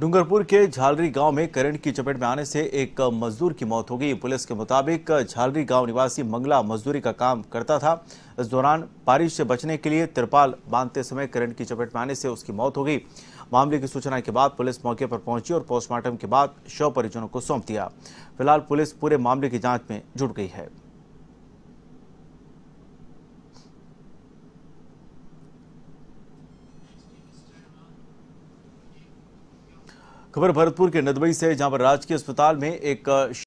डूंगरपुर के झालरी गांव में करंट की चपेट में आने से एक मजदूर की मौत हो गई पुलिस के मुताबिक झालरी गांव निवासी मंगला मजदूरी का काम करता था इस दौरान बारिश से बचने के लिए तिरपाल बांधते समय करंट की चपेट में आने से उसकी मौत हो गई मामले की सूचना के बाद पुलिस मौके पर पहुंची और पोस्टमार्टम के बाद शव परिजनों को सौंप दिया फिलहाल पुलिस पूरे मामले की जाँच में जुट गई है खबर भरतपुर के नदबई से जहां पर राजकीय अस्पताल में एक